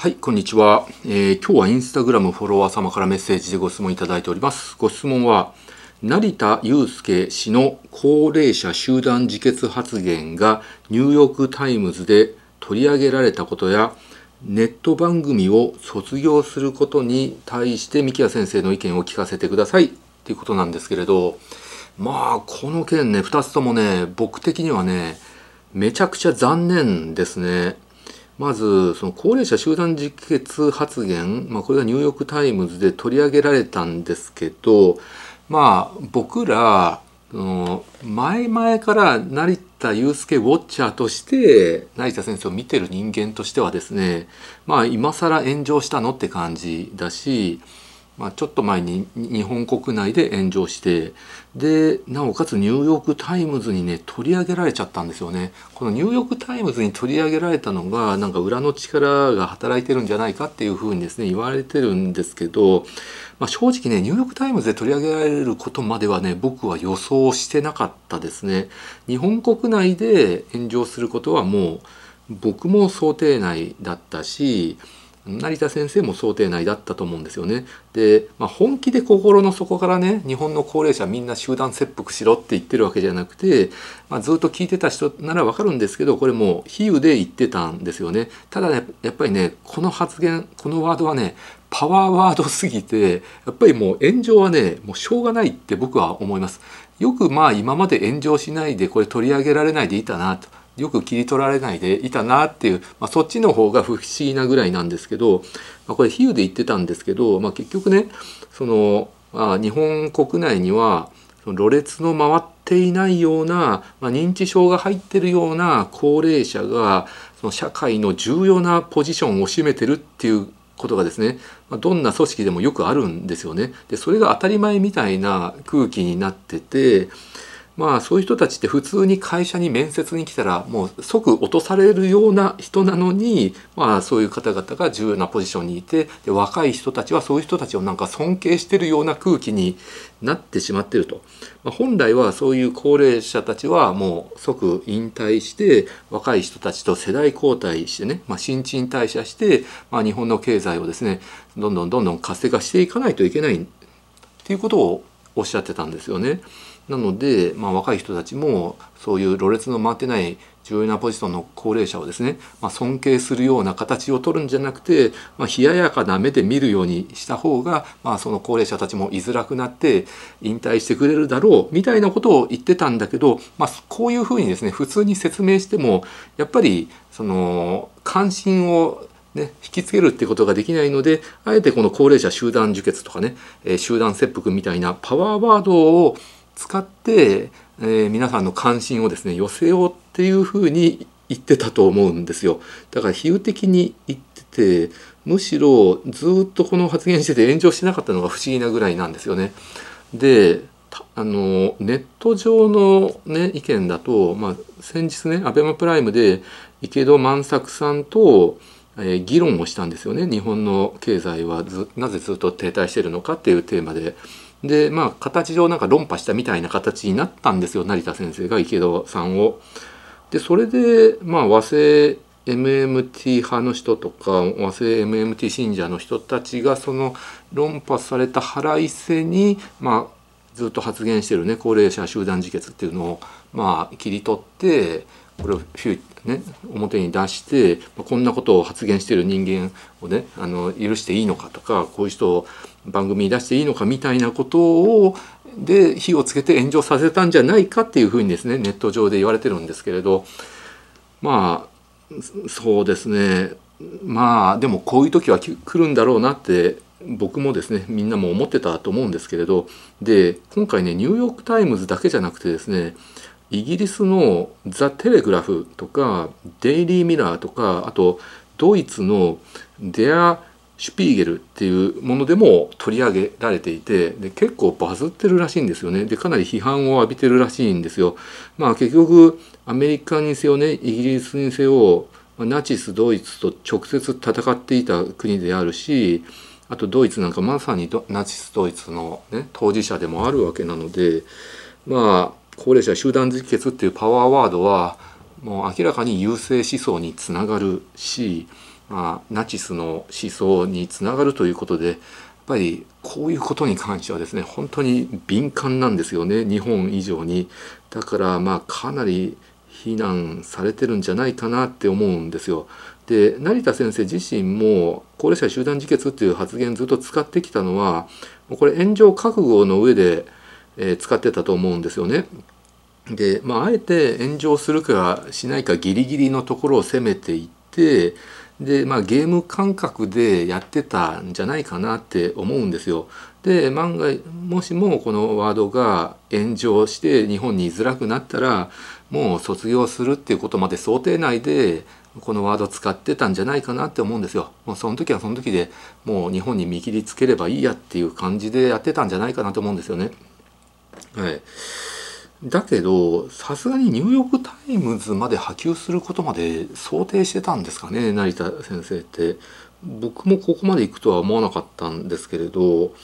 はい、こんにちは、えー、今日はインスタグラムフォロワー様からメッセージでご質問いただいております。ご質問は、成田悠介氏の高齢者集団自決発言がニューヨーク・タイムズで取り上げられたことや、ネット番組を卒業することに対して三木谷先生の意見を聞かせてくださいということなんですけれど、まあ、この件ね、2つともね、僕的にはね、めちゃくちゃ残念ですね。まずその高齢者集団自決発言、まあ、これがニューヨーク・タイムズで取り上げられたんですけど、まあ、僕ら前々から成田悠介ウォッチャーとして成田先生を見てる人間としてはですねまあ今更炎上したのって感じだしまあ、ちょっと前に日本国内で炎上してでなおかつニューヨーク・タイムズにね取り上げられちゃったんですよねこのニューヨーク・タイムズに取り上げられたのがなんか裏の力が働いてるんじゃないかっていうふうにですね言われてるんですけど、まあ、正直ねニューヨーク・タイムズで取り上げられることまではね僕は予想してなかったですね日本国内で炎上することはもう僕も想定内だったし成田先生も想定内だったと思うんですよね。で、まあ、本気で心の底からね日本の高齢者みんな集団切腹しろって言ってるわけじゃなくて、まあ、ずっと聞いてた人ならわかるんですけどこれも比喩で言ってたんですよね。ただねやっぱりねこの発言このワードはねパワーワードすぎてやっぱりもう炎上はねもうしょうがないって僕は思います。よくまあ今まで炎上しないでこれ取り上げられないでいたなと。よく切り取られないでいたなっていう、まあ、そっちの方が不思議なぐらいなんですけど、まあ、これ比喩で言ってたんですけど、まあ、結局ねその、まあ、日本国内にはろれつの回っていないような、まあ、認知症が入ってるような高齢者がその社会の重要なポジションを占めてるっていうことがですね、まあ、どんな組織でもよくあるんですよね。でそれが当たり前みたいな空気になっててまあそういう人たちって普通に会社に面接に来たらもう即落とされるような人なのに、まあ、そういう方々が重要なポジションにいてで若い人たちはそういう人たちをなんか尊敬してるような空気になってしまってると、まあ、本来はそういう高齢者たちはもう即引退して若い人たちと世代交代してね、まあ、新陳代謝して、まあ、日本の経済をですねどんどんどんどん活性化していかないといけないっていうことをおっしゃってたんですよね。なので、まあ、若い人たちもそういうろれつの回ってない重要なポジションの高齢者をですね、まあ、尊敬するような形を取るんじゃなくて、まあ、冷ややかな目で見るようにした方が、まあ、その高齢者たちも居づらくなって引退してくれるだろうみたいなことを言ってたんだけど、まあ、こういうふうにですね普通に説明してもやっぱりその関心をね、引きつけるってことができないのであえてこの高齢者集団受血とかね、えー、集団切腹みたいなパワーワードを使って、えー、皆さんの関心をですね寄せようっていうふうに言ってたと思うんですよだから比喩的に言っててむしろずっとこの発言してて炎上してなかったのが不思議なぐらいなんですよね。であのネット上の、ね、意見だと、まあ、先日ね ABEMA プライムで池戸万作さんと、えー、議論をしたんですよね日本の経済はなぜずっと停滞してるのかっていうテーマで。でまあ形上なんか論破したみたいな形になったんですよ成田先生が池田さんを。でそれでまあ和製 MMT 派の人とか和製 MMT 信者の人たちがその論破された腹いせに、まあ、ずっと発言してるね高齢者集団自決っていうのを、まあ、切り取ってこれをね、表に出して、まこんなことを発言してる人間をねあの許していいのかとかこういう人を番組に出していいのかみたいなことをで火をつけて炎上させたんじゃないかっていうふうにですねネット上で言われてるんですけれどまあそうですねまあでもこういう時は来るんだろうなって僕もですねみんなも思ってたと思うんですけれどで今回ねニューヨーク・タイムズだけじゃなくてですねイギリスのザ・テレグラフとかデイリー・ミラーとかあとドイツのデア・シュピーゲルっていうものでも取り上げられていてで結構バズってるらしいんですよねでかなり批判を浴びてるらしいんですよ。まあ、結局アメリカにせよねイギリスにせよナチスドイツと直接戦っていた国であるしあとドイツなんかまさにナチスドイツの、ね、当事者でもあるわけなのでまあ高齢者集団自決っていうパワーワードはもう明らかに優勢思想につながるし、まあ、ナチスの思想につながるということでやっぱりこういうことに関してはですね本当に敏感なんですよね日本以上に。だからまあかなり非難されてるんじゃないかなって思うんですよ。で成田先生自身も高齢者集団自決っていう発言ずっと使ってきたのはこれ炎上覚悟の上でえー、使ってたと思うんですよね。で、まあ、あえて炎上するかしないかギリギリのところを攻めていってで、まあ、ゲーム感覚でやってたんじゃないかなって思うんですよ。で万がもしもこのワードが炎上して日本に居づらくなったらもう卒業するっていうことまで想定内でこのワード使ってたんじゃないかなって思うんですよ。もうその時はその時でもう日本に見切りつければいいやっていう感じでやってたんじゃないかなと思うんですよね。はい、だけどさすがにニューヨーク・タイムズまで波及することまで想定してたんですかね成田先生って僕もここまで行くとは思わなかったんですけれど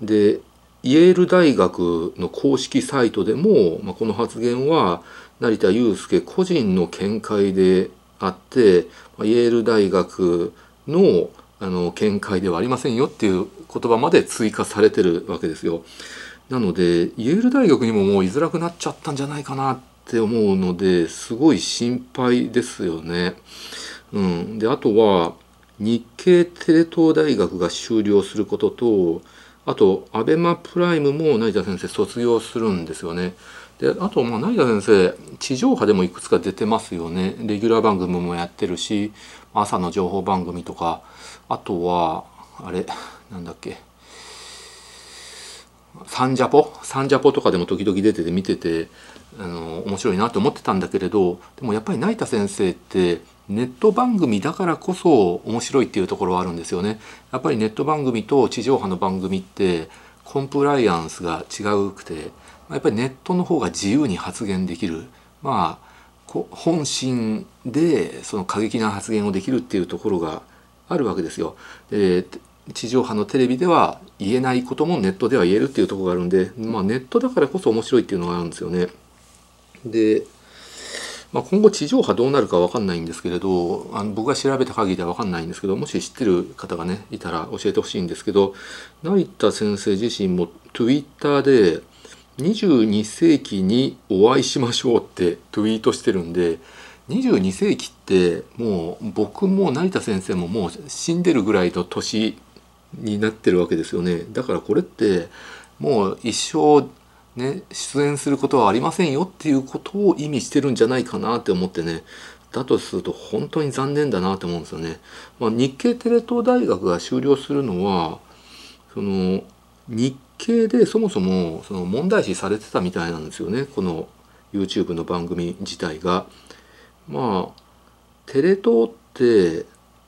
でイェール大学の公式サイトでも、まあ、この発言は成田悠介個人の見解であって、まあ、イェール大学のあの見解ではありませんよっていう言葉まで追加されてるわけですよ。なのでイェール大学にももう居づらくなっちゃったんじゃないかなって思うのですごい心配ですよね。うん、であとは日系テレ東大学が終了することとあと abema プライムも成田先生卒業するんですよね。であとまあ成田先生地上波でもいくつか出てますよねレギュラー番組もやってるし朝の情報番組とかあとはあれなんだっけサンジャポサンジャポとかでも時々出てて見ててあの面白いなと思ってたんだけれどでもやっぱり成田先生ってネット番組だからこそ面白いっていうところはあるんですよね。やっぱりネット番組と地上波の番組ってコンプライアンスが違うくてやっぱりネットの方が自由に発言できる。まあ本心でその過激な発言をできるっていうところがあるわけですよ。で地上波のテレビでは言えないこともネットでは言えるっていうとこがあるんで、まあ、ネットだからこそ面白いっていうのがあるんですよね。で、まあ、今後地上波どうなるか分かんないんですけれどあの僕が調べた限りでは分かんないんですけどもし知ってる方がねいたら教えてほしいんですけど成田先生自身も Twitter で22世紀にお会いしましょうってツイートしてるんで22世紀ってもう僕も成田先生ももう死んでるぐらいの年になってるわけですよねだからこれってもう一生ね出演することはありませんよっていうことを意味してるんじゃないかなって思ってねだとすると本当に残念だなと思うんですよね。まあ、日経テレ東大学が終了するのはその日経でそもそもその問題視されてたみたいなんですよねこの YouTube の番組自体が。まあテレ東って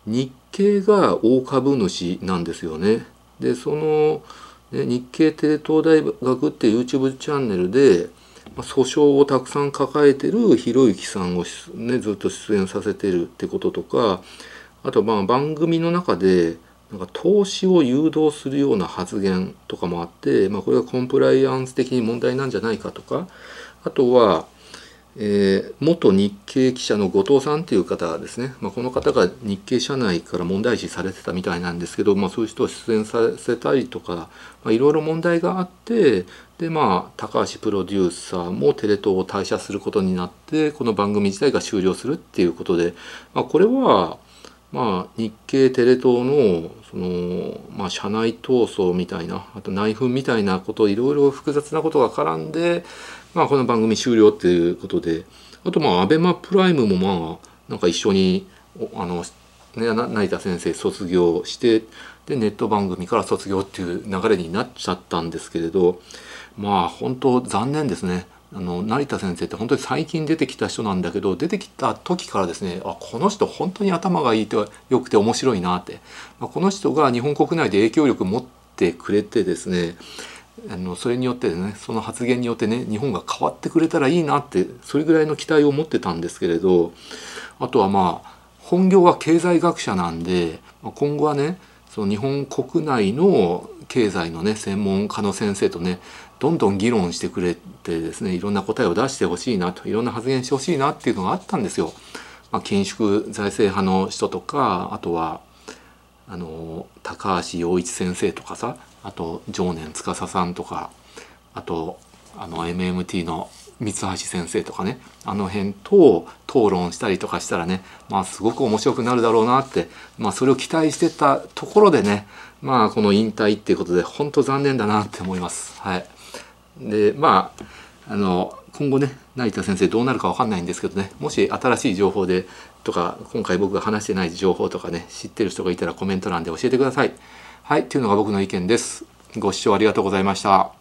日系が大株主なんですよね。でその、ね、日経帝東大学っていう YouTube チャンネルで、ま訴訟をたくさん抱えてるひろゆきさんを、ね、ずっと出演させてるってこととかあとまあ番組の中でなんか投資を誘導するような発言とかもあって、まあ、これはコンプライアンス的に問題なんじゃないかとかあとはえー、元日経記者の後藤さんという方ですね、まあ、この方が日経社内から問題視されてたみたいなんですけど、まあ、そういう人を出演させたりとか、まあ、いろいろ問題があってで、まあ、高橋プロデューサーもテレ東を退社することになってこの番組自体が終了するっていうことで、まあ、これは、まあ、日経テレ東のその、まあ、社内闘争みたいなあと内紛みたいなこといろいろ複雑なことが絡んでまあ、この番組終了っていうことであとまあ ABEMA プライムもまあなんか一緒にあの、ね、成田先生卒業してでネット番組から卒業っていう流れになっちゃったんですけれどまあ本当残念ですね。あの成田先生って本当に最近出てきた人なんだけど出てきた時からですねあこの人本当に頭がいいとよくて面白いなって、まあ、この人が日本国内で影響力持ってくれてですねあのそれによってねその発言によってね日本が変わってくれたらいいなってそれぐらいの期待を持ってたんですけれどあとはまあ本業は経済学者なんで今後はねその日本国内の経済のね専門家の先生とねどんどん議論してくれてですねいろんな答えを出してほしいなといろんな発言してほしいなっていうのがあったんですよ。まあ、緊縮財政派の人とかあとはあの高橋陽一先生とかさあと常年司さんとかあとあの MMT の三橋先生とかねあの辺と討論したりとかしたらね、まあ、すごく面白くなるだろうなって、まあ、それを期待してたところでね、まあ、この引退っていうことで本当残念だなって思います。はい、でまああの今後ね成田先生どうなるか分かんないんですけどねもし新しい情報でとか今回僕が話してない情報とかね知ってる人がいたらコメント欄で教えてください。はい、というのが僕の意見です。ご視聴ありがとうございました。